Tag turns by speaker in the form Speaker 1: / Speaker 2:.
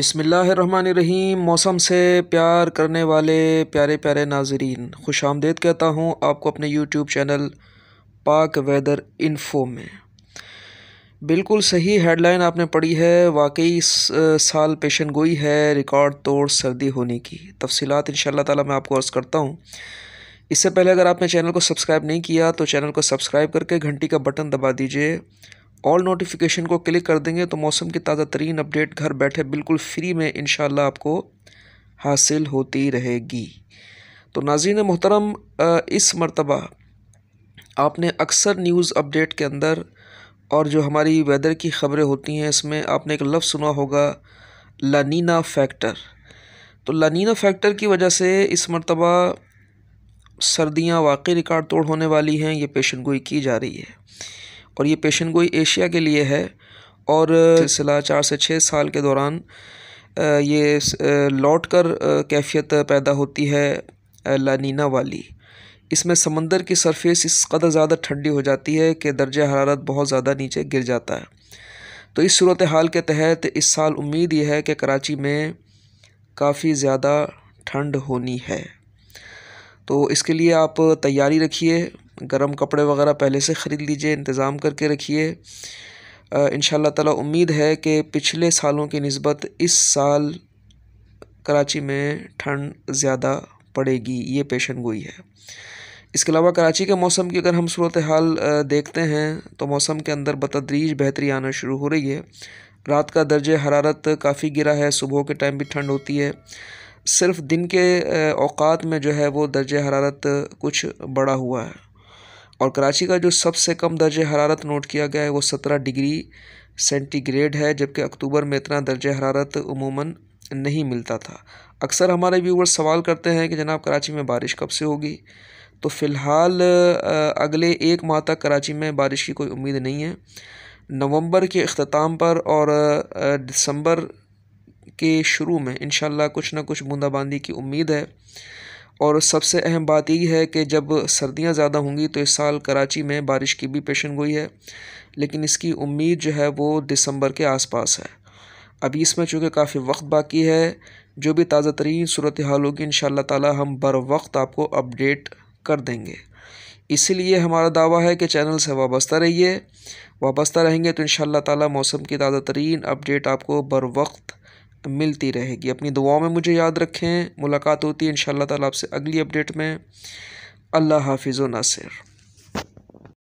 Speaker 1: रहीम मौसम से प्यार करने वाले प्यारे प्यारे नाजरीन खुश आमदेद कहता हूँ आपको अपने YouTube channel Pak weather info में बिल्कुल सही हेडलाइन आपने पढ़ी है वाकई इस साल पेशन गोई है रिकॉर्ड तोड़ सर्दी होने की तफसीत इन ताला मैं आपको अर्ज़ करता हूँ इससे पहले अगर आपने चैनल को सब्सक्राइब नहीं किया तो चैनल को सब्सक्राइब करके घंटी का बटन दबा दीजिए ऑल नोटिफिकेशन को क्लिक कर देंगे तो मौसम की ताज़ा तरीन अपडेट घर बैठे बिल्कुल फ्री में इन आपको हासिल होती रहेगी तो नाजीन मोहतरम इस मरतबा आपने अक्सर न्यूज़ अपडेट के अंदर और जो हमारी वेदर की ख़बरें होती हैं इसमें आपने एक लफ्ज़ सुना होगा लानीना फैक्टर तो लानीना फैक्टर की वजह से इस मरतबा सर्दियाँ वाकई रिकॉर्ड तोड़ होने वाली हैं ये पेशन गोई की जा रही है और ये पेशन गोई एशिया के लिए है और सिलसिला चार से छः साल के दौरान ये लौट कर कैफियत पैदा होती है लानीना वाली इसमें समंदर की सरफेस इस कदर ज़्यादा ठंडी हो जाती है कि दर्ज हरारत बहुत ज़्यादा नीचे गिर जाता है तो इस सूरत हाल के तहत इस साल उम्मीद यह है कि कराची में काफ़ी ज़्यादा ठंड होनी है तो इसके लिए आप तैयारी रखिए गर्म कपड़े वगैरह पहले से ख़रीद लीजिए इंतज़ाम करके रखिए इन ताला उम्मीद है कि पिछले सालों की नस्बत इस साल कराची में ठंड ज़्यादा पड़ेगी ये पेशन गोई है इसके अलावा कराची के मौसम की अगर हम सूरत हाल देखते हैं तो मौसम के अंदर बतदरीज बेहतरी आना शुरू हो रही है रात का दर्ज हरारत काफ़ी गिरा है सुबह के टाइम भी ठंड होती है सिर्फ दिन के अवात में जो है वो दर्ज हरारत कुछ बड़ा हुआ है और कराची का जो सबसे कम दर्ज हरारत नोट किया गया है वो सत्रह डिग्री सेंटीग्रेड है जबकि अक्टूबर में इतना दर्ज हरारत उमूमन नहीं मिलता था अक्सर हमारे व्यूवर्स सवाल करते हैं कि जनाब कराची में बारिश कब से होगी तो फ़िलहाल अगले एक माह तक कराची में बारिश की कोई उम्मीद नहीं है नवंबर के अख्ताम पर और दिसंबर के शुरू में इन कुछ ना कुछ बूंदाबांदी की उम्मीद है और सबसे अहम बात यही है कि जब सर्दियां ज़्यादा होंगी तो इस साल कराची में बारिश की भी पेशन गोई है लेकिन इसकी उम्मीद जो है वो दिसंबर के आसपास है अभी इसमें चूँकि काफ़ी वक्त बाकी है जो भी ताज़ा तरीन सूरत हाल होगी इन ताला हम बर वक्त आपको अपडेट कर देंगे इसीलिए हमारा दावा है कि चैनल से वाबस्ता रहिए वाबस्ता रहेंगे तो इन ताला मौसम की ताज़ा तरीन अपडेट आपको बर वक्त मिलती रहेगी अपनी दुआओं में मुझे याद रखें मुलाकात होती है इन ताला आपसे अगली अपडेट में अल्लाह हाफिज़ नासिर